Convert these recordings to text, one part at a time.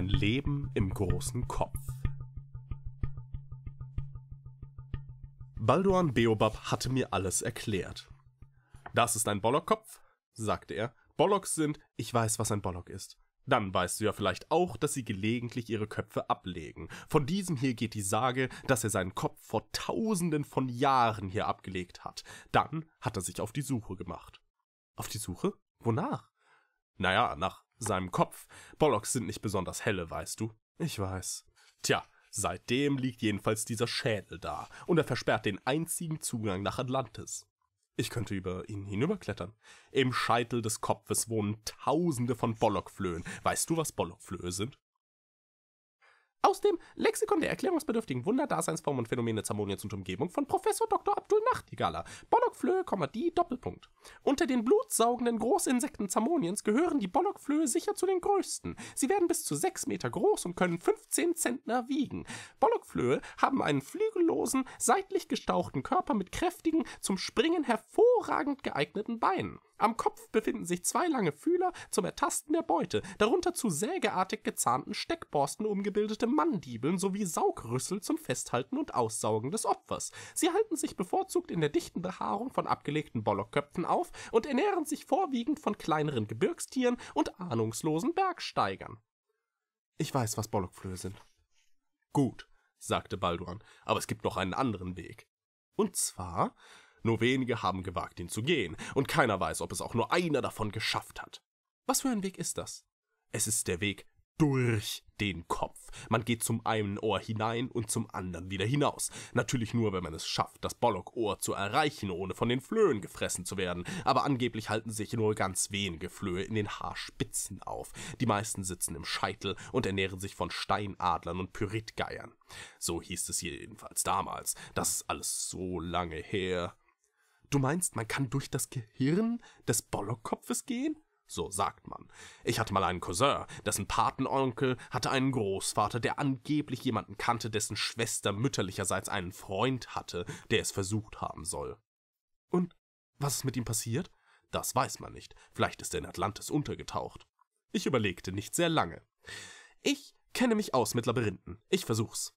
mein Leben im großen Kopf. Balduan Beobab hatte mir alles erklärt. Das ist ein Bollockkopf, sagte er. Bollocks sind, ich weiß, was ein Bollock ist. Dann weißt du ja vielleicht auch, dass sie gelegentlich ihre Köpfe ablegen. Von diesem hier geht die Sage, dass er seinen Kopf vor tausenden von Jahren hier abgelegt hat. Dann hat er sich auf die Suche gemacht. Auf die Suche? Wonach? Naja, nach seinem Kopf. Bollocks sind nicht besonders helle, weißt du. Ich weiß. Tja, seitdem liegt jedenfalls dieser Schädel da und er versperrt den einzigen Zugang nach Atlantis. Ich könnte über ihn hinüberklettern. Im Scheitel des Kopfes wohnen tausende von Bollockflöhen. Weißt du, was Bollockflöhe sind? Aus dem Lexikon der erklärungsbedürftigen Wunder, Daseinsformen und Phänomene Zamoniens und Umgebung von Professor Dr. Abdul Nachtigala. Bollockflöhe, die Doppelpunkt. Unter den blutsaugenden Großinsekten Zamoniens gehören die Bollockflöhe sicher zu den größten. Sie werden bis zu 6 Meter groß und können 15 Zentner wiegen. Bollockflöhe haben einen flügellosen, seitlich gestauchten Körper mit kräftigen, zum Springen hervorragend geeigneten Beinen. Am Kopf befinden sich zwei lange Fühler zum Ertasten der Beute, darunter zu sägeartig gezahnten Steckborsten umgebildete Manndiebeln sowie Saugrüssel zum Festhalten und Aussaugen des Opfers. Sie halten sich bevorzugt in der dichten Behaarung von abgelegten Bollockköpfen auf und ernähren sich vorwiegend von kleineren Gebirgstieren und ahnungslosen Bergsteigern. Ich weiß, was Bollockflöhe sind. Gut, sagte Balduan, aber es gibt noch einen anderen Weg. Und zwar, nur wenige haben gewagt, ihn zu gehen, und keiner weiß, ob es auch nur einer davon geschafft hat. Was für ein Weg ist das? Es ist der Weg durch den Kopf. Man geht zum einen Ohr hinein und zum anderen wieder hinaus. Natürlich nur, wenn man es schafft, das Bollock-Ohr zu erreichen, ohne von den Flöhen gefressen zu werden. Aber angeblich halten sich nur ganz wenige Flöhe in den Haarspitzen auf. Die meisten sitzen im Scheitel und ernähren sich von Steinadlern und Pyritgeiern. So hieß es jedenfalls damals. Das ist alles so lange her. Du meinst, man kann durch das Gehirn des Bollockkopfes gehen? so sagt man. Ich hatte mal einen Cousin, dessen Patenonkel hatte einen Großvater, der angeblich jemanden kannte, dessen Schwester mütterlicherseits einen Freund hatte, der es versucht haben soll. Und was ist mit ihm passiert? Das weiß man nicht. Vielleicht ist er in Atlantis untergetaucht. Ich überlegte nicht sehr lange. Ich kenne mich aus mit Labyrinthen. Ich versuch's.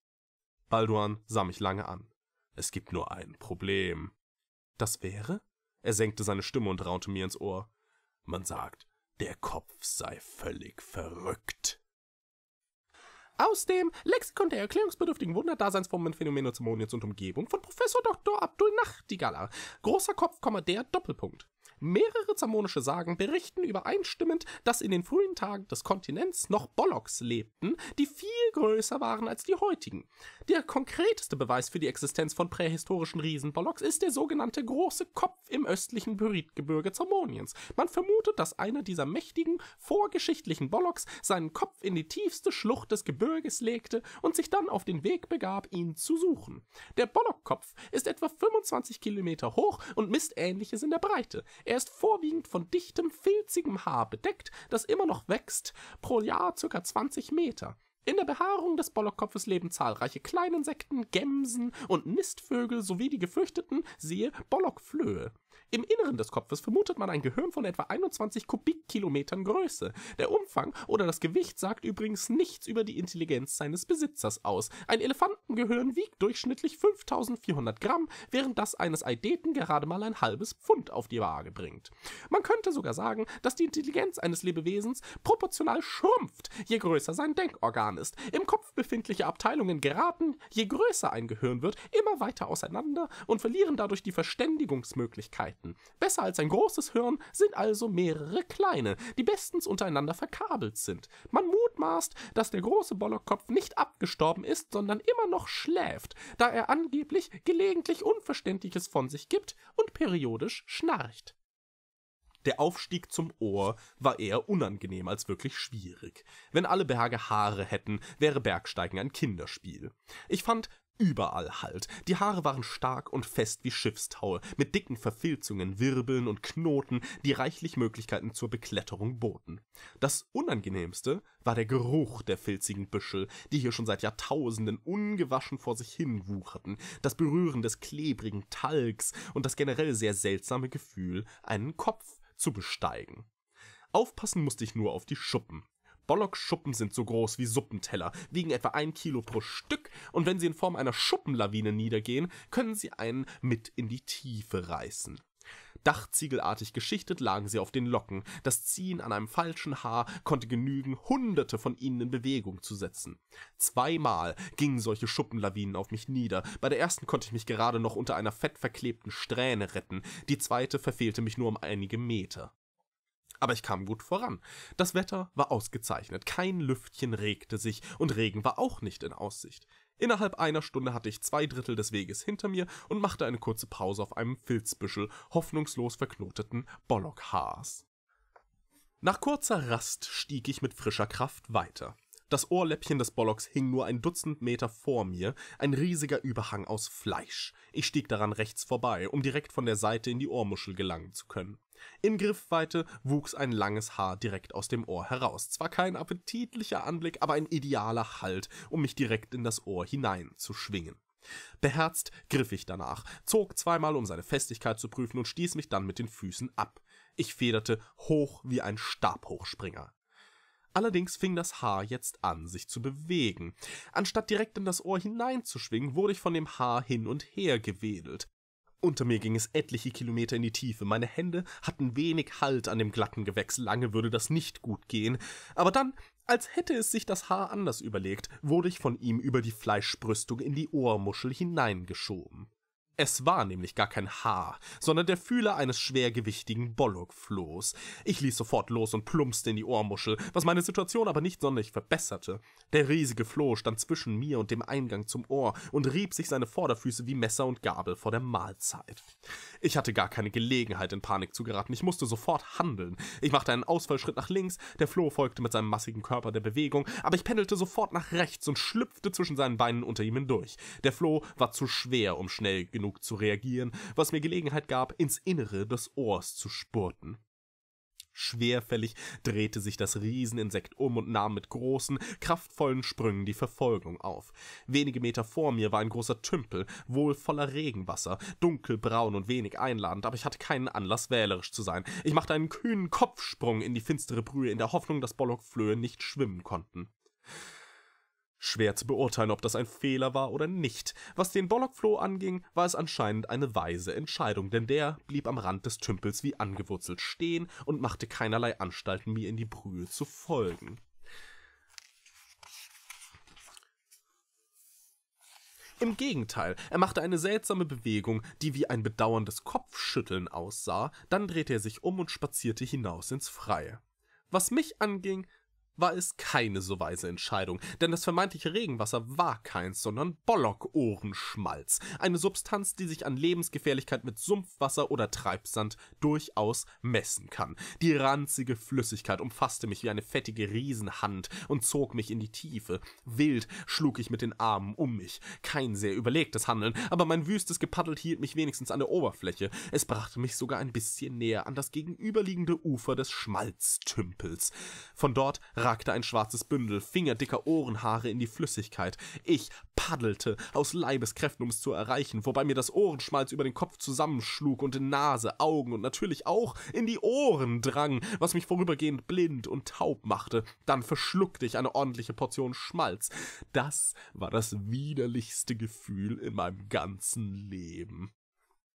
Balduan sah mich lange an. Es gibt nur ein Problem. Das wäre? Er senkte seine Stimme und raunte mir ins Ohr. Man sagt, der Kopf sei völlig verrückt. Aus dem Lexikon der erklärungsbedürftigen Wunderdaseinsformen, Phänomene, Zeremoniens und Umgebung von Professor Dr. Abdul Nachtigaller. Großer Kopf, der Doppelpunkt. Mehrere zamonische Sagen berichten übereinstimmend, dass in den frühen Tagen des Kontinents noch Bollocks lebten, die viel größer waren als die heutigen. Der konkreteste Beweis für die Existenz von prähistorischen Riesenbollocks ist der sogenannte große Kopf im östlichen Pyritgebirge Zormoniens. Man vermutet, dass einer dieser mächtigen, vorgeschichtlichen Bollocks seinen Kopf in die tiefste Schlucht des Gebirges legte und sich dann auf den Weg begab, ihn zu suchen. Der Bollockkopf ist etwa 25 Kilometer hoch und misst Ähnliches in der Breite. Er ist vorwiegend von dichtem, filzigem Haar bedeckt, das immer noch wächst, pro Jahr ca. 20 Meter in der Behaarung des Bollockkopfes leben zahlreiche Kleininsekten, Gämsen und Nistvögel sowie die gefürchteten, siehe Bollockflöhe. Im Inneren des Kopfes vermutet man ein Gehirn von etwa 21 Kubikkilometern Größe. Der Umfang oder das Gewicht sagt übrigens nichts über die Intelligenz seines Besitzers aus. Ein Elefantengehirn wiegt durchschnittlich 5400 Gramm, während das eines Eideten gerade mal ein halbes Pfund auf die Waage bringt. Man könnte sogar sagen, dass die Intelligenz eines Lebewesens proportional schrumpft, je größer sein Denkorgan getan ist. Im Kopf befindliche Abteilungen geraten, je größer ein Gehirn wird, immer weiter auseinander und verlieren dadurch die Verständigungsmöglichkeiten. Besser als ein großes Hirn sind also mehrere kleine, die bestens untereinander verkabelt sind. Man mutmaßt, dass der große Bollockkopf nicht abgestorben ist, sondern immer noch schläft, da er angeblich gelegentlich Unverständliches von sich gibt und periodisch schnarcht. Der Aufstieg zum Ohr war eher unangenehm als wirklich schwierig. Wenn alle Berge Haare hätten, wäre Bergsteigen ein Kinderspiel. Ich fand überall Halt. Die Haare waren stark und fest wie Schiffstaue, mit dicken Verfilzungen, Wirbeln und Knoten, die reichlich Möglichkeiten zur Bekletterung boten. Das Unangenehmste war der Geruch der filzigen Büschel, die hier schon seit Jahrtausenden ungewaschen vor sich hin wucherten, das Berühren des klebrigen Talgs und das generell sehr seltsame Gefühl, einen Kopf zu besteigen. Aufpassen musste ich nur auf die Schuppen. Bollockschuppen sind so groß wie Suppenteller, wiegen etwa ein Kilo pro Stück und wenn sie in Form einer Schuppenlawine niedergehen, können sie einen mit in die Tiefe reißen. Dachziegelartig geschichtet lagen sie auf den Locken, das Ziehen an einem falschen Haar konnte genügen, hunderte von ihnen in Bewegung zu setzen. Zweimal gingen solche Schuppenlawinen auf mich nieder, bei der ersten konnte ich mich gerade noch unter einer fettverklebten Strähne retten, die zweite verfehlte mich nur um einige Meter aber ich kam gut voran. Das Wetter war ausgezeichnet, kein Lüftchen regte sich und Regen war auch nicht in Aussicht. Innerhalb einer Stunde hatte ich zwei Drittel des Weges hinter mir und machte eine kurze Pause auf einem Filzbüschel hoffnungslos verknoteten Bollockhaars. Nach kurzer Rast stieg ich mit frischer Kraft weiter. Das Ohrläppchen des Bollocks hing nur ein Dutzend Meter vor mir, ein riesiger Überhang aus Fleisch. Ich stieg daran rechts vorbei, um direkt von der Seite in die Ohrmuschel gelangen zu können. In Griffweite wuchs ein langes Haar direkt aus dem Ohr heraus. Zwar kein appetitlicher Anblick, aber ein idealer Halt, um mich direkt in das Ohr hineinzuschwingen. Beherzt griff ich danach, zog zweimal, um seine Festigkeit zu prüfen, und stieß mich dann mit den Füßen ab. Ich federte hoch wie ein Stabhochspringer. Allerdings fing das Haar jetzt an, sich zu bewegen. Anstatt direkt in das Ohr hineinzuschwingen, wurde ich von dem Haar hin und her gewedelt. Unter mir ging es etliche Kilometer in die Tiefe, meine Hände hatten wenig Halt an dem glatten Gewächs, lange würde das nicht gut gehen, aber dann, als hätte es sich das Haar anders überlegt, wurde ich von ihm über die Fleischbrüstung in die Ohrmuschel hineingeschoben. Es war nämlich gar kein Haar, sondern der Fühler eines schwergewichtigen Bollockflohs. Ich ließ sofort los und plumpste in die Ohrmuschel, was meine Situation aber nicht sonderlich verbesserte. Der riesige Floh stand zwischen mir und dem Eingang zum Ohr und rieb sich seine Vorderfüße wie Messer und Gabel vor der Mahlzeit. Ich hatte gar keine Gelegenheit, in Panik zu geraten. Ich musste sofort handeln. Ich machte einen Ausfallschritt nach links, der Floh folgte mit seinem massigen Körper der Bewegung, aber ich pendelte sofort nach rechts und schlüpfte zwischen seinen Beinen unter ihm hindurch. Der Floh war zu schwer, um schnell genug genug zu reagieren, was mir Gelegenheit gab, ins Innere des Ohrs zu spurten. Schwerfällig drehte sich das Rieseninsekt um und nahm mit großen, kraftvollen Sprüngen die Verfolgung auf. Wenige Meter vor mir war ein großer Tümpel, wohl voller Regenwasser, dunkelbraun und wenig einladend, aber ich hatte keinen Anlass, wählerisch zu sein. Ich machte einen kühnen Kopfsprung in die finstere Brühe in der Hoffnung, dass Bollockflöhe nicht schwimmen konnten. Schwer zu beurteilen, ob das ein Fehler war oder nicht. Was den Bollockfloh anging, war es anscheinend eine weise Entscheidung, denn der blieb am Rand des Tümpels wie angewurzelt stehen und machte keinerlei Anstalten, mir in die Brühe zu folgen. Im Gegenteil, er machte eine seltsame Bewegung, die wie ein bedauerndes Kopfschütteln aussah, dann drehte er sich um und spazierte hinaus ins Freie. Was mich anging, war es keine so weise Entscheidung, denn das vermeintliche Regenwasser war keins, sondern Bollockohrenschmalz, eine Substanz, die sich an Lebensgefährlichkeit mit Sumpfwasser oder Treibsand durchaus messen kann. Die ranzige Flüssigkeit umfasste mich wie eine fettige Riesenhand und zog mich in die Tiefe. Wild schlug ich mit den Armen um mich. Kein sehr überlegtes Handeln, aber mein wüstes Gepaddel hielt mich wenigstens an der Oberfläche. Es brachte mich sogar ein bisschen näher an das gegenüberliegende Ufer des Schmalztümpels. Von dort ragte ein schwarzes Bündel fingerdicker Ohrenhaare in die Flüssigkeit. Ich paddelte aus Leibeskräften, um es zu erreichen, wobei mir das Ohrenschmalz über den Kopf zusammenschlug und in Nase, Augen und natürlich auch in die Ohren drang, was mich vorübergehend blind und taub machte. Dann verschluckte ich eine ordentliche Portion Schmalz. Das war das widerlichste Gefühl in meinem ganzen Leben.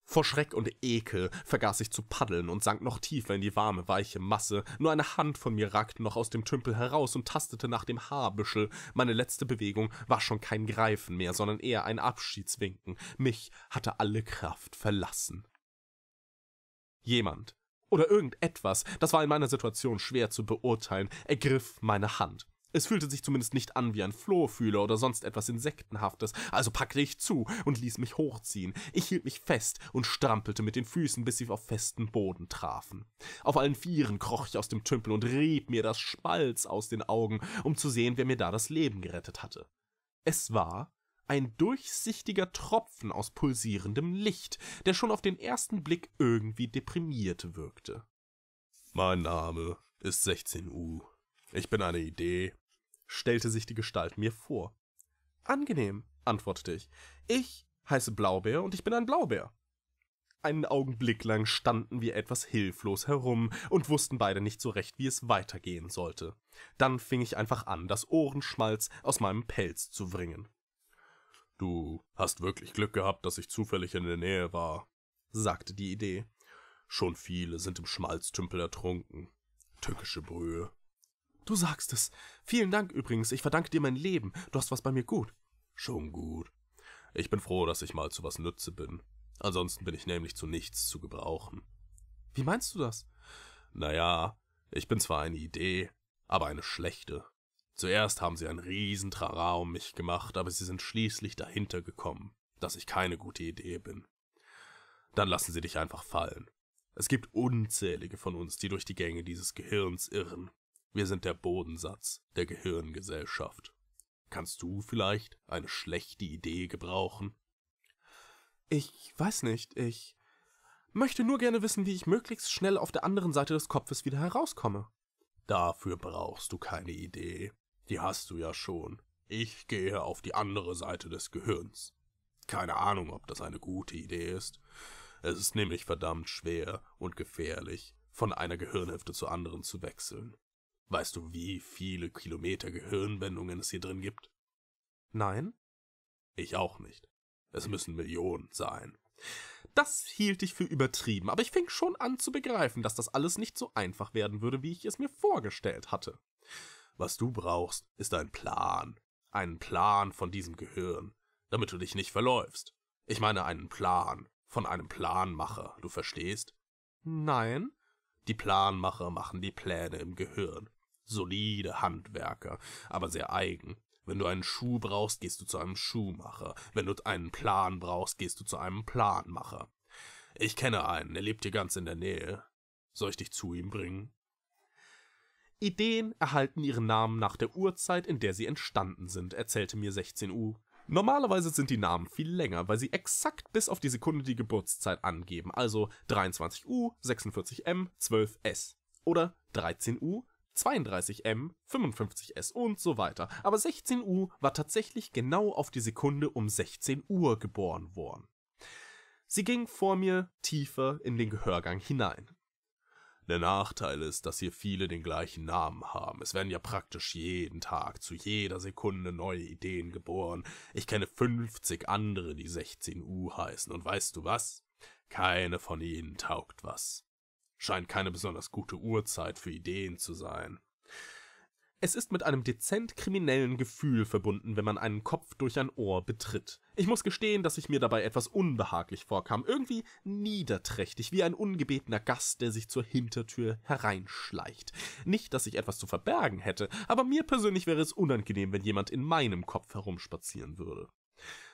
Vor Schreck und Ekel vergaß ich zu paddeln und sank noch tiefer in die warme, weiche Masse. Nur eine Hand von mir ragte noch aus dem Tümpel heraus und tastete nach dem Haarbüschel. Meine letzte Bewegung war schon kein Greifen mehr, sondern eher ein Abschiedswinken. Mich hatte alle Kraft verlassen. Jemand oder irgendetwas, das war in meiner Situation schwer zu beurteilen, ergriff meine Hand. Es fühlte sich zumindest nicht an wie ein Flohfühler oder sonst etwas Insektenhaftes, also packte ich zu und ließ mich hochziehen. Ich hielt mich fest und strampelte mit den Füßen, bis sie auf festen Boden trafen. Auf allen Vieren kroch ich aus dem Tümpel und rieb mir das Spalz aus den Augen, um zu sehen, wer mir da das Leben gerettet hatte. Es war ein durchsichtiger Tropfen aus pulsierendem Licht, der schon auf den ersten Blick irgendwie deprimiert wirkte. Mein Name ist 16U. Ich bin eine Idee, stellte sich die Gestalt mir vor. Angenehm, antwortete ich. Ich heiße Blaubeer und ich bin ein Blaubeer. Einen Augenblick lang standen wir etwas hilflos herum und wussten beide nicht so recht, wie es weitergehen sollte. Dann fing ich einfach an, das Ohrenschmalz aus meinem Pelz zu wringen. Du hast wirklich Glück gehabt, dass ich zufällig in der Nähe war, sagte die Idee. Schon viele sind im Schmalztümpel ertrunken. Tückische Brühe. Du sagst es. Vielen Dank übrigens. Ich verdanke dir mein Leben. Du hast was bei mir gut. Schon gut. Ich bin froh, dass ich mal zu was Nütze bin. Ansonsten bin ich nämlich zu nichts zu gebrauchen. Wie meinst du das? Naja, ich bin zwar eine Idee, aber eine schlechte. Zuerst haben sie ein Riesentrara um mich gemacht, aber sie sind schließlich dahinter gekommen, dass ich keine gute Idee bin. Dann lassen sie dich einfach fallen. Es gibt unzählige von uns, die durch die Gänge dieses Gehirns irren wir sind der Bodensatz der Gehirngesellschaft. Kannst du vielleicht eine schlechte Idee gebrauchen? Ich weiß nicht, ich möchte nur gerne wissen, wie ich möglichst schnell auf der anderen Seite des Kopfes wieder herauskomme. Dafür brauchst du keine Idee. Die hast du ja schon. Ich gehe auf die andere Seite des Gehirns. Keine Ahnung, ob das eine gute Idee ist. Es ist nämlich verdammt schwer und gefährlich, von einer Gehirnhälfte zur anderen zu wechseln. Weißt du, wie viele Kilometer Gehirnwendungen es hier drin gibt? Nein. Ich auch nicht. Es müssen Millionen sein. Das hielt ich für übertrieben, aber ich fing schon an zu begreifen, dass das alles nicht so einfach werden würde, wie ich es mir vorgestellt hatte. Was du brauchst, ist ein Plan. Einen Plan von diesem Gehirn, damit du dich nicht verläufst. Ich meine einen Plan von einem Planmacher, du verstehst? Nein. Die Planmacher machen die Pläne im Gehirn solide Handwerker, aber sehr eigen. Wenn du einen Schuh brauchst, gehst du zu einem Schuhmacher. Wenn du einen Plan brauchst, gehst du zu einem Planmacher. Ich kenne einen, er lebt hier ganz in der Nähe. Soll ich dich zu ihm bringen? Ideen erhalten ihren Namen nach der Uhrzeit, in der sie entstanden sind, erzählte mir 16 Uhr. Normalerweise sind die Namen viel länger, weil sie exakt bis auf die Sekunde die Geburtszeit angeben, also 23U, 46M, 12S oder 13U, 32M, 55S und so weiter. Aber 16U war tatsächlich genau auf die Sekunde um 16 Uhr geboren worden. Sie ging vor mir tiefer in den Gehörgang hinein. Der Nachteil ist, dass hier viele den gleichen Namen haben. Es werden ja praktisch jeden Tag, zu jeder Sekunde neue Ideen geboren. Ich kenne 50 andere, die 16U heißen. Und weißt du was? Keine von ihnen taugt was. Scheint keine besonders gute Uhrzeit für Ideen zu sein. Es ist mit einem dezent kriminellen Gefühl verbunden, wenn man einen Kopf durch ein Ohr betritt. Ich muss gestehen, dass ich mir dabei etwas unbehaglich vorkam, irgendwie niederträchtig, wie ein ungebetener Gast, der sich zur Hintertür hereinschleicht. Nicht, dass ich etwas zu verbergen hätte, aber mir persönlich wäre es unangenehm, wenn jemand in meinem Kopf herumspazieren würde.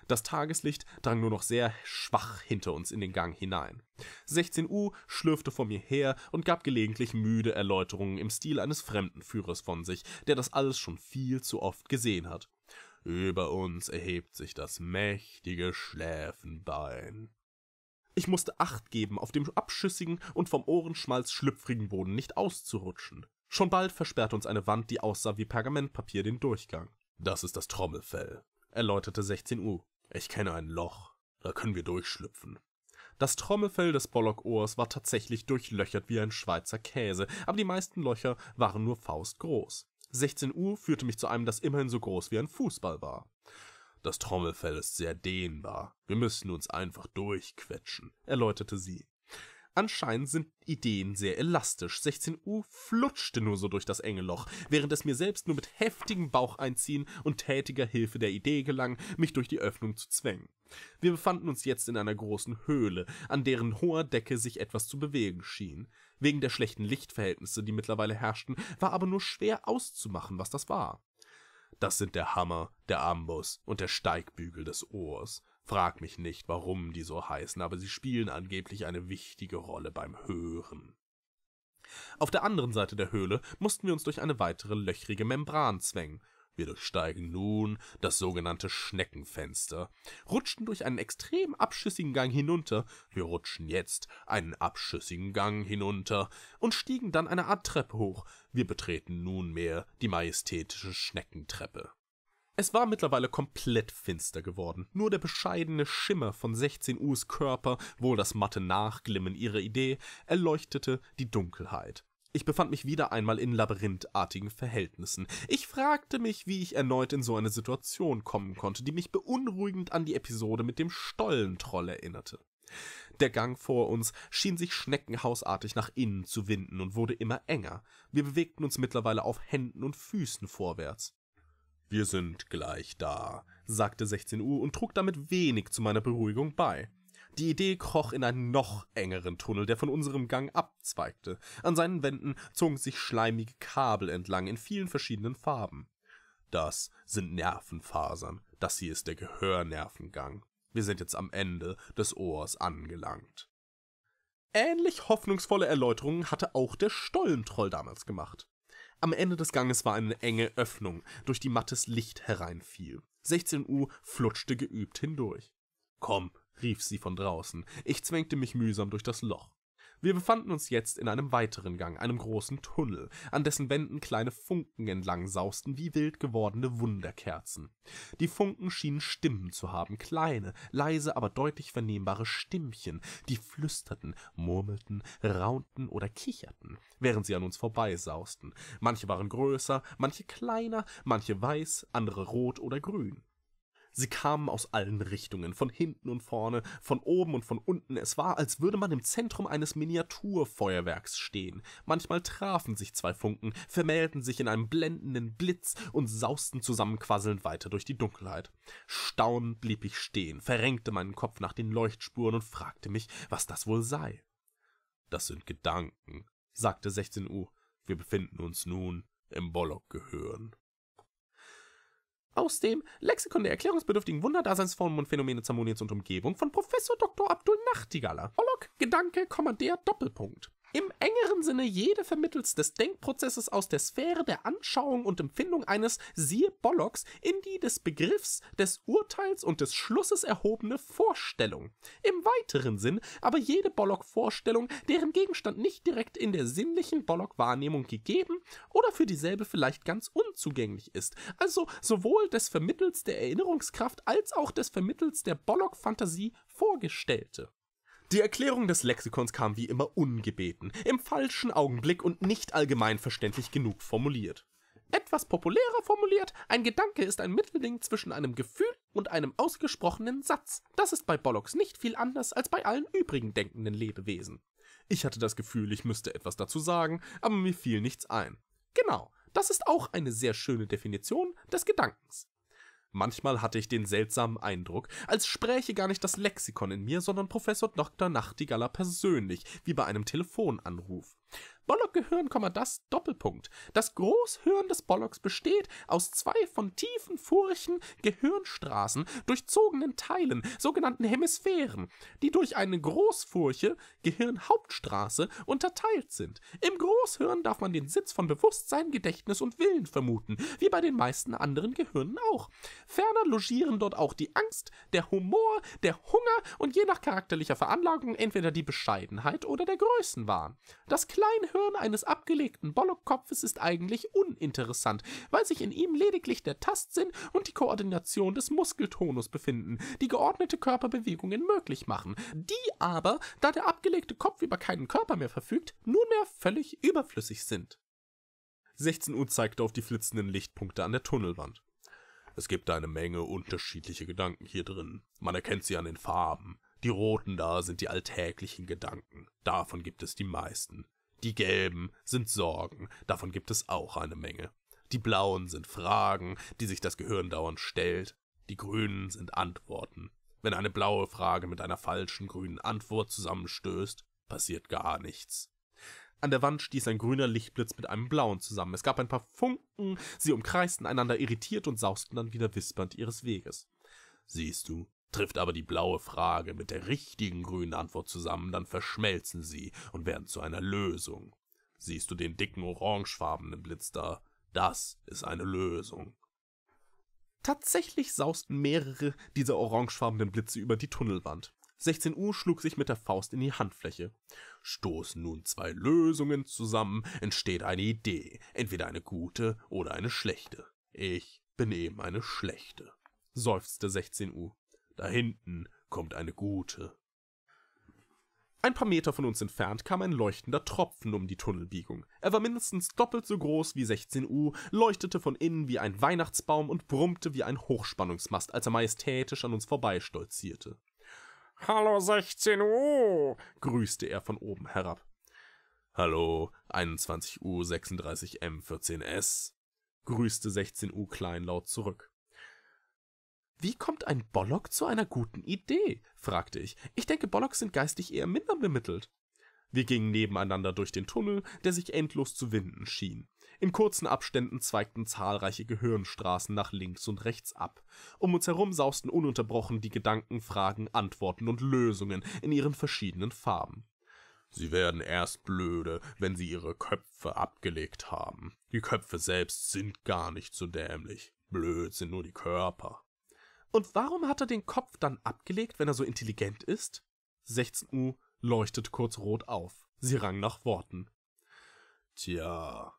Das Tageslicht drang nur noch sehr schwach hinter uns in den Gang hinein. 16 Uhr schlürfte vor mir her und gab gelegentlich müde Erläuterungen im Stil eines Fremdenführers von sich, der das alles schon viel zu oft gesehen hat. Über uns erhebt sich das mächtige Schläfenbein. Ich musste Acht geben, auf dem abschüssigen und vom Ohrenschmalz schlüpfrigen Boden nicht auszurutschen. Schon bald versperrte uns eine Wand, die aussah wie Pergamentpapier, den Durchgang. Das ist das Trommelfell, erläuterte 16 Uhr. Ich kenne ein Loch. Da können wir durchschlüpfen. Das Trommelfell des Bollockohrs war tatsächlich durchlöchert wie ein Schweizer Käse, aber die meisten Löcher waren nur faustgroß. 16 Uhr führte mich zu einem, das immerhin so groß wie ein Fußball war. Das Trommelfell ist sehr dehnbar. Wir müssen uns einfach durchquetschen, erläuterte sie. Anscheinend sind Ideen sehr elastisch. 16 Uhr flutschte nur so durch das enge Loch, während es mir selbst nur mit heftigem Baucheinziehen und tätiger Hilfe der Idee gelang, mich durch die Öffnung zu zwängen. Wir befanden uns jetzt in einer großen Höhle, an deren hoher Decke sich etwas zu bewegen schien. Wegen der schlechten Lichtverhältnisse, die mittlerweile herrschten, war aber nur schwer auszumachen, was das war. Das sind der Hammer, der Amboss und der Steigbügel des Ohrs. Frag mich nicht, warum die so heißen, aber sie spielen angeblich eine wichtige Rolle beim Hören. Auf der anderen Seite der Höhle mussten wir uns durch eine weitere löchrige Membran zwängen. Wir durchsteigen nun das sogenannte Schneckenfenster, rutschten durch einen extrem abschüssigen Gang hinunter, wir rutschen jetzt einen abschüssigen Gang hinunter und stiegen dann eine Art Treppe hoch. Wir betreten nunmehr die majestätische Schneckentreppe. Es war mittlerweile komplett finster geworden. Nur der bescheidene Schimmer von 16 U's Körper, wohl das matte Nachglimmen ihrer Idee, erleuchtete die Dunkelheit. Ich befand mich wieder einmal in labyrinthartigen Verhältnissen. Ich fragte mich, wie ich erneut in so eine Situation kommen konnte, die mich beunruhigend an die Episode mit dem Stollentroll erinnerte. Der Gang vor uns schien sich schneckenhausartig nach innen zu winden und wurde immer enger. Wir bewegten uns mittlerweile auf Händen und Füßen vorwärts. Wir sind gleich da, sagte 16 Uhr und trug damit wenig zu meiner Beruhigung bei. Die Idee kroch in einen noch engeren Tunnel, der von unserem Gang abzweigte. An seinen Wänden zogen sich schleimige Kabel entlang in vielen verschiedenen Farben. Das sind Nervenfasern, das hier ist der Gehörnervengang. Wir sind jetzt am Ende des Ohrs angelangt. Ähnlich hoffnungsvolle Erläuterungen hatte auch der Stollentroll damals gemacht. Am Ende des Ganges war eine enge Öffnung, durch die mattes Licht hereinfiel. 16 Uhr flutschte geübt hindurch. Komm, rief sie von draußen. Ich zwängte mich mühsam durch das Loch. Wir befanden uns jetzt in einem weiteren Gang, einem großen Tunnel, an dessen Wänden kleine Funken entlang sausten wie wild gewordene Wunderkerzen. Die Funken schienen Stimmen zu haben, kleine, leise, aber deutlich vernehmbare Stimmchen, die flüsterten, murmelten, raunten oder kicherten, während sie an uns vorbeisausten. Manche waren größer, manche kleiner, manche weiß, andere rot oder grün. Sie kamen aus allen Richtungen, von hinten und vorne, von oben und von unten. Es war, als würde man im Zentrum eines Miniaturfeuerwerks stehen. Manchmal trafen sich zwei Funken, vermählten sich in einem blendenden Blitz und sausten zusammenquasselnd weiter durch die Dunkelheit. Staunend blieb ich stehen, verrenkte meinen Kopf nach den Leuchtspuren und fragte mich, was das wohl sei. Das sind Gedanken, sagte 16 Uhr. Wir befinden uns nun im Bollock-Gehirn aus dem Lexikon der erklärungsbedürftigen Wunderdaseinsformen und Phänomene Zermoniens und Umgebung von Professor Dr. Abdul Nachtigaller. Hollock, Gedanke, Kommandär, Doppelpunkt im engeren Sinne jede vermittels des Denkprozesses aus der Sphäre der Anschauung und Empfindung eines, siehe Bollocks, in die des Begriffs, des Urteils und des Schlusses erhobene Vorstellung. Im weiteren Sinn aber jede Bollock-Vorstellung, deren Gegenstand nicht direkt in der sinnlichen Bollock-Wahrnehmung gegeben oder für dieselbe vielleicht ganz unzugänglich ist. Also sowohl des Vermittels der Erinnerungskraft als auch des Vermittels der Bollock-Fantasie vorgestellte. Die Erklärung des Lexikons kam wie immer ungebeten, im falschen Augenblick und nicht allgemein verständlich genug formuliert. Etwas populärer formuliert, ein Gedanke ist ein Mittelding zwischen einem Gefühl und einem ausgesprochenen Satz. Das ist bei Bollocks nicht viel anders als bei allen übrigen denkenden Lebewesen. Ich hatte das Gefühl, ich müsste etwas dazu sagen, aber mir fiel nichts ein. Genau, das ist auch eine sehr schöne Definition des Gedankens. Manchmal hatte ich den seltsamen Eindruck, als spräche gar nicht das Lexikon in mir, sondern Professor Dr. Nachtigaller persönlich, wie bei einem Telefonanruf. Bollockgehirn, das Doppelpunkt. Das Großhirn des Bollocks besteht aus zwei von tiefen Furchen Gehirnstraßen durchzogenen Teilen, sogenannten Hemisphären, die durch eine Großfurche Gehirnhauptstraße unterteilt sind. Im Großhirn darf man den Sitz von Bewusstsein, Gedächtnis und Willen vermuten, wie bei den meisten anderen Gehirnen auch. Ferner logieren dort auch die Angst, der Humor, der Hunger und je nach charakterlicher Veranlagung entweder die Bescheidenheit oder der Größenwahn. Das Kleinhirn Gehirn eines abgelegten Bollockkopfes ist eigentlich uninteressant, weil sich in ihm lediglich der Tastsinn und die Koordination des Muskeltonus befinden, die geordnete Körperbewegungen möglich machen, die aber, da der abgelegte Kopf über keinen Körper mehr verfügt, nunmehr völlig überflüssig sind. 16 Uhr zeigte auf die flitzenden Lichtpunkte an der Tunnelwand. Es gibt eine Menge unterschiedliche Gedanken hier drin. Man erkennt sie an den Farben. Die roten da sind die alltäglichen Gedanken. Davon gibt es die meisten. Die gelben sind Sorgen, davon gibt es auch eine Menge. Die blauen sind Fragen, die sich das Gehirn dauernd stellt. Die grünen sind Antworten. Wenn eine blaue Frage mit einer falschen grünen Antwort zusammenstößt, passiert gar nichts. An der Wand stieß ein grüner Lichtblitz mit einem blauen zusammen. Es gab ein paar Funken, sie umkreisten einander irritiert und sausten dann wieder wispernd ihres Weges. Siehst du, Trifft aber die blaue Frage mit der richtigen grünen Antwort zusammen, dann verschmelzen sie und werden zu einer Lösung. Siehst du den dicken orangefarbenen Blitz da? Das ist eine Lösung. Tatsächlich sausten mehrere dieser orangefarbenen Blitze über die Tunnelwand. 16 Uhr schlug sich mit der Faust in die Handfläche. Stoßen nun zwei Lösungen zusammen, entsteht eine Idee, entweder eine gute oder eine schlechte. Ich bin eben eine schlechte, seufzte 16 Uhr. Da hinten kommt eine gute. Ein paar Meter von uns entfernt kam ein leuchtender Tropfen um die Tunnelbiegung. Er war mindestens doppelt so groß wie 16U, leuchtete von innen wie ein Weihnachtsbaum und brummte wie ein Hochspannungsmast, als er majestätisch an uns vorbeistolzierte. Hallo 16U, grüßte er von oben herab. Hallo 21U 36M14S, grüßte 16U kleinlaut zurück. Wie kommt ein Bollock zu einer guten Idee? fragte ich. Ich denke, Bollocks sind geistig eher minder bemittelt. Wir gingen nebeneinander durch den Tunnel, der sich endlos zu winden schien. In kurzen Abständen zweigten zahlreiche Gehirnstraßen nach links und rechts ab. Um uns herum sausten ununterbrochen die Gedanken, Fragen, Antworten und Lösungen in ihren verschiedenen Farben. Sie werden erst blöde, wenn sie ihre Köpfe abgelegt haben. Die Köpfe selbst sind gar nicht so dämlich. Blöd sind nur die Körper. Und warum hat er den Kopf dann abgelegt, wenn er so intelligent ist? 16 Uhr leuchtet kurz rot auf. Sie rang nach Worten. Tja,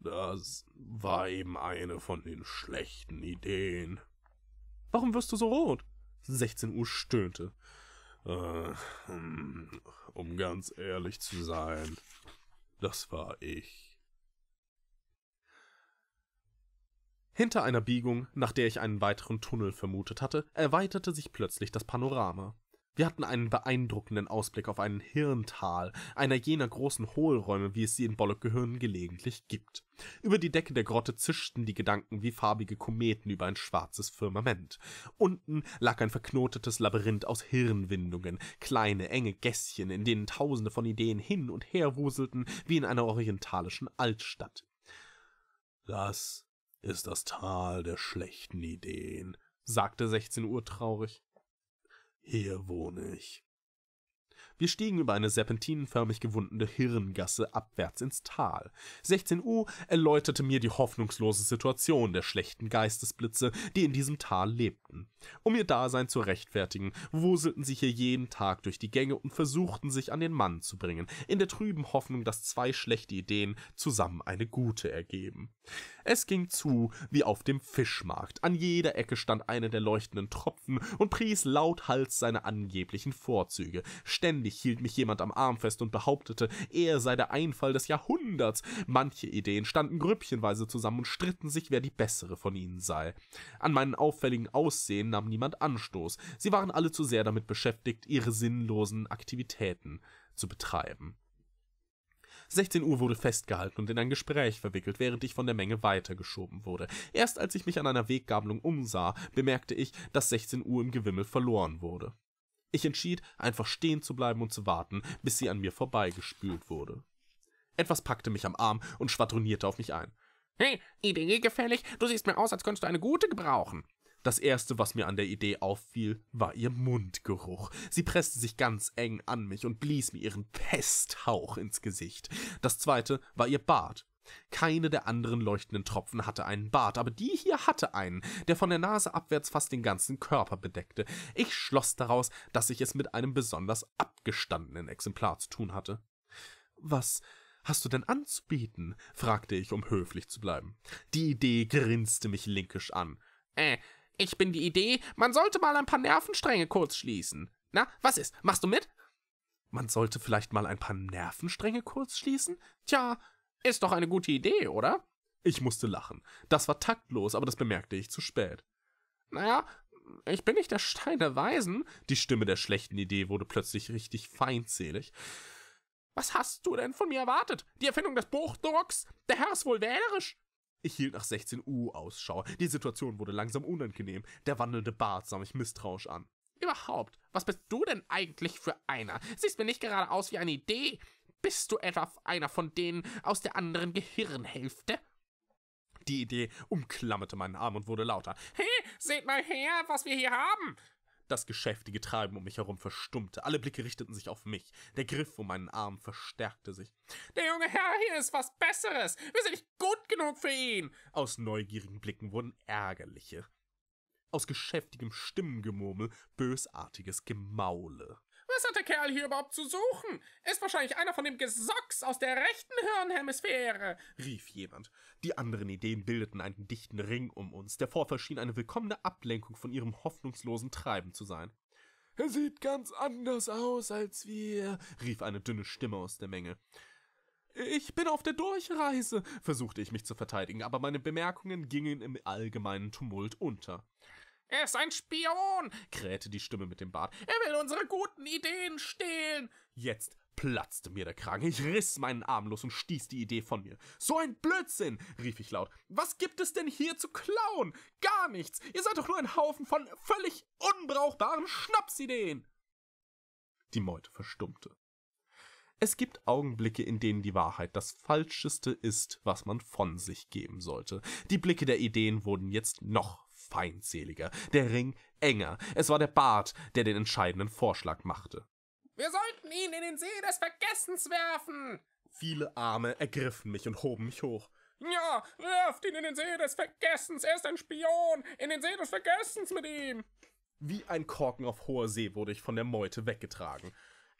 das war eben eine von den schlechten Ideen. Warum wirst du so rot? 16 Uhr stöhnte. Äh, hm, um ganz ehrlich zu sein, das war ich. Hinter einer Biegung, nach der ich einen weiteren Tunnel vermutet hatte, erweiterte sich plötzlich das Panorama. Wir hatten einen beeindruckenden Ausblick auf einen Hirntal, einer jener großen Hohlräume, wie es sie in Bollockgehirnen gelegentlich gibt. Über die Decke der Grotte zischten die Gedanken wie farbige Kometen über ein schwarzes Firmament. Unten lag ein verknotetes Labyrinth aus Hirnwindungen, kleine, enge Gässchen, in denen tausende von Ideen hin und her wuselten, wie in einer orientalischen Altstadt. Das ist das Tal der schlechten Ideen, sagte 16 Uhr traurig. Hier wohne ich. Wir stiegen über eine serpentinenförmig gewundene Hirngasse abwärts ins Tal. 16 Uhr erläuterte mir die hoffnungslose Situation der schlechten Geistesblitze, die in diesem Tal lebten. Um ihr Dasein zu rechtfertigen, wuselten sie hier jeden Tag durch die Gänge und versuchten sich an den Mann zu bringen, in der trüben Hoffnung, dass zwei schlechte Ideen zusammen eine gute ergeben. Es ging zu wie auf dem Fischmarkt. An jeder Ecke stand einer der leuchtenden Tropfen und pries lauthals seine angeblichen Vorzüge. Ständig Ständig hielt mich jemand am Arm fest und behauptete, er sei der Einfall des Jahrhunderts. Manche Ideen standen grüppchenweise zusammen und stritten sich, wer die bessere von ihnen sei. An meinen auffälligen Aussehen nahm niemand Anstoß. Sie waren alle zu sehr damit beschäftigt, ihre sinnlosen Aktivitäten zu betreiben. 16 Uhr wurde festgehalten und in ein Gespräch verwickelt, während ich von der Menge weitergeschoben wurde. Erst als ich mich an einer Weggabelung umsah, bemerkte ich, dass 16 Uhr im Gewimmel verloren wurde. Ich entschied, einfach stehen zu bleiben und zu warten, bis sie an mir vorbeigespült wurde. Etwas packte mich am Arm und schwadronierte auf mich ein. Hey, Idee gefällig, du siehst mir aus, als könntest du eine gute gebrauchen. Das erste, was mir an der Idee auffiel, war ihr Mundgeruch. Sie presste sich ganz eng an mich und blies mir ihren Pesthauch ins Gesicht. Das zweite war ihr Bart, keine der anderen leuchtenden Tropfen hatte einen Bart, aber die hier hatte einen, der von der Nase abwärts fast den ganzen Körper bedeckte. Ich schloss daraus, dass ich es mit einem besonders abgestandenen Exemplar zu tun hatte. Was hast du denn anzubieten? fragte ich, um höflich zu bleiben. Die Idee grinste mich linkisch an. Äh, ich bin die Idee, man sollte mal ein paar Nervenstränge kurz schließen. Na, was ist? Machst du mit? Man sollte vielleicht mal ein paar Nervenstränge kurz schließen? Tja, ist doch eine gute Idee, oder? Ich musste lachen. Das war taktlos, aber das bemerkte ich zu spät. Naja, ich bin nicht der Stein der Weisen. Die Stimme der schlechten Idee wurde plötzlich richtig feindselig. Was hast du denn von mir erwartet? Die Erfindung des Buchdrucks? Der Herr ist wohl wählerisch. Ich hielt nach 16 Uhr Ausschau. Die Situation wurde langsam unangenehm. Der wandelnde Bart sah mich misstrauisch an. Überhaupt, was bist du denn eigentlich für einer? Siehst mir nicht gerade aus wie eine Idee. Bist du etwa einer von denen aus der anderen Gehirnhälfte? Die Idee umklammerte meinen Arm und wurde lauter. He, seht mal her, was wir hier haben! Das geschäftige Treiben um mich herum verstummte. Alle Blicke richteten sich auf mich. Der Griff um meinen Arm verstärkte sich. Der junge Herr hier ist was Besseres. Wir sind nicht gut genug für ihn. Aus neugierigen Blicken wurden ärgerliche. Aus geschäftigem Stimmengemurmel bösartiges Gemaule. Was hat der Kerl hier überhaupt zu suchen? Ist wahrscheinlich einer von dem Gesocks aus der rechten Hirnhemisphäre, rief jemand. Die anderen Ideen bildeten einen dichten Ring um uns. Der Vorfall schien eine willkommene Ablenkung von ihrem hoffnungslosen Treiben zu sein. Er sieht ganz anders aus als wir, rief eine dünne Stimme aus der Menge. Ich bin auf der Durchreise, versuchte ich mich zu verteidigen, aber meine Bemerkungen gingen im allgemeinen Tumult unter. Er ist ein Spion, krähte die Stimme mit dem Bart. Er will unsere guten Ideen stehlen. Jetzt platzte mir der Kragen. Ich riss meinen Arm los und stieß die Idee von mir. So ein Blödsinn, rief ich laut. Was gibt es denn hier zu klauen? Gar nichts. Ihr seid doch nur ein Haufen von völlig unbrauchbaren Schnapsideen. Die Meute verstummte. Es gibt Augenblicke, in denen die Wahrheit das Falscheste ist, was man von sich geben sollte. Die Blicke der Ideen wurden jetzt noch feindseliger, der Ring enger. Es war der Bart, der den entscheidenden Vorschlag machte. Wir sollten ihn in den See des Vergessens werfen! Viele Arme ergriffen mich und hoben mich hoch. Ja, wirft ihn in den See des Vergessens, er ist ein Spion! In den See des Vergessens mit ihm! Wie ein Korken auf hoher See wurde ich von der Meute weggetragen.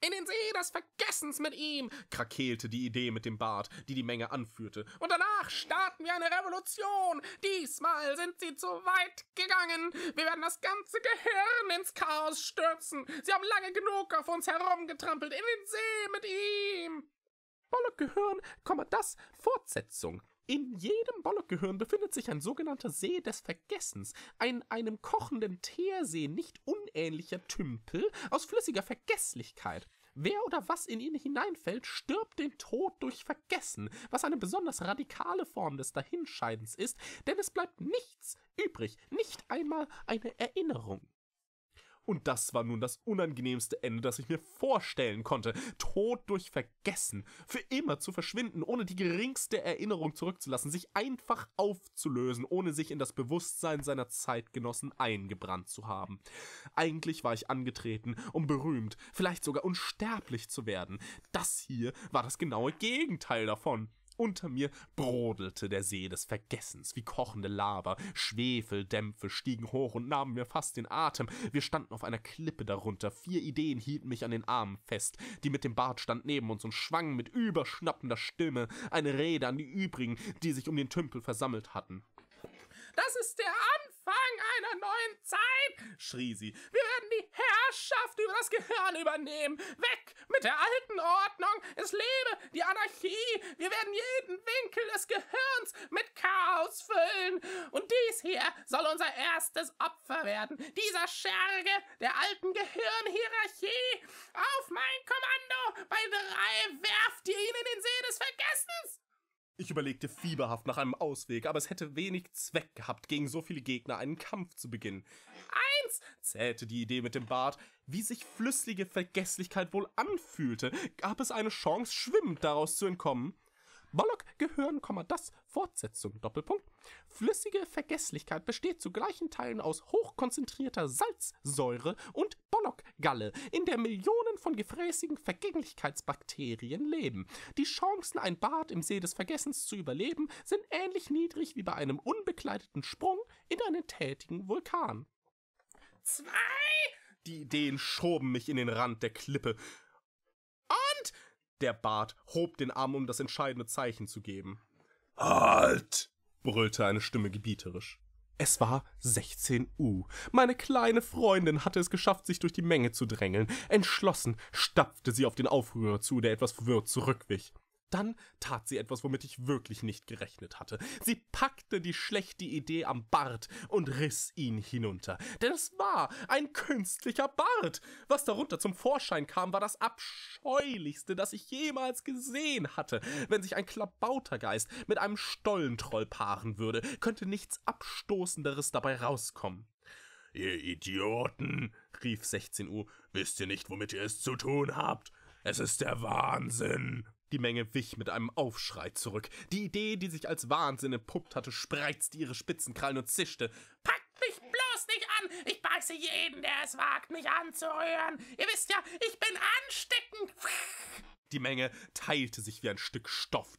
In den See des Vergessens mit ihm, krakeelte die Idee mit dem Bart, die die Menge anführte. Und danach starten wir eine Revolution. Diesmal sind sie zu weit gegangen. Wir werden das ganze Gehirn ins Chaos stürzen. Sie haben lange genug auf uns herumgetrampelt. In den See mit ihm. Bollock Gehirn, Komma das, Fortsetzung. In jedem Bollockgehirn befindet sich ein sogenannter See des Vergessens, ein einem kochenden Teersee nicht unähnlicher Tümpel aus flüssiger Vergesslichkeit. Wer oder was in ihn hineinfällt, stirbt den Tod durch Vergessen, was eine besonders radikale Form des Dahinscheidens ist, denn es bleibt nichts übrig, nicht einmal eine Erinnerung. Und das war nun das unangenehmste Ende, das ich mir vorstellen konnte. Tod durch Vergessen. Für immer zu verschwinden, ohne die geringste Erinnerung zurückzulassen, sich einfach aufzulösen, ohne sich in das Bewusstsein seiner Zeitgenossen eingebrannt zu haben. Eigentlich war ich angetreten, um berühmt, vielleicht sogar unsterblich zu werden. Das hier war das genaue Gegenteil davon. Unter mir brodelte der See des Vergessens wie kochende Lava. Schwefeldämpfe stiegen hoch und nahmen mir fast den Atem. Wir standen auf einer Klippe darunter. Vier Ideen hielten mich an den Armen fest. Die mit dem Bart stand neben uns und schwang mit überschnappender Stimme eine Rede an die übrigen, die sich um den Tümpel versammelt hatten. Das ist der Anfang einer neuen Zeit, schrie sie. Wir werden die Herrschaft über das Gehirn übernehmen. Weg mit der alten Ordnung. Es lebe die Anarchie. Wir werden jeden Winkel des Gehirns mit Chaos füllen. Und dies hier soll unser erstes Opfer werden. Dieser Scherge der alten Gehirnhierarchie. Auf mein Kommando bei drei werft ihr ihn in den See des Vergessens. Ich überlegte fieberhaft nach einem Ausweg, aber es hätte wenig Zweck gehabt, gegen so viele Gegner einen Kampf zu beginnen. Eins, zählte die Idee mit dem Bart, wie sich flüssige Vergesslichkeit wohl anfühlte, gab es eine Chance, schwimmend daraus zu entkommen. Bollock gehören, das Fortsetzung, Doppelpunkt. Flüssige Vergesslichkeit besteht zu gleichen Teilen aus hochkonzentrierter Salzsäure und Bollockgalle, in der Millionen von gefräßigen Vergänglichkeitsbakterien leben. Die Chancen, ein Bad im See des Vergessens zu überleben, sind ähnlich niedrig wie bei einem unbekleideten Sprung in einen tätigen Vulkan. Zwei! Die Ideen schoben mich in den Rand der Klippe. Der Bart hob den Arm, um das entscheidende Zeichen zu geben. Halt! brüllte eine Stimme gebieterisch. Es war 16 Uhr. Meine kleine Freundin hatte es geschafft, sich durch die Menge zu drängeln. Entschlossen stapfte sie auf den Aufrührer zu, der etwas verwirrt zurückwich dann tat sie etwas, womit ich wirklich nicht gerechnet hatte. Sie packte die schlechte Idee am Bart und riss ihn hinunter. Denn es war ein künstlicher Bart. Was darunter zum Vorschein kam, war das abscheulichste, das ich jemals gesehen hatte. Wenn sich ein Klabautergeist mit einem Stollentroll paaren würde, könnte nichts Abstoßenderes dabei rauskommen. Ihr Idioten, rief 16 Uhr, wisst ihr nicht, womit ihr es zu tun habt? Es ist der Wahnsinn. Die Menge wich mit einem Aufschrei zurück. Die Idee, die sich als Wahnsinn entpuppt hatte, spreizte ihre Spitzenkrallen und zischte. Packt mich bloß nicht an! Ich beiße jeden, der es wagt, mich anzurühren! Ihr wisst ja, ich bin ansteckend! Die Menge teilte sich wie ein Stück Stoff,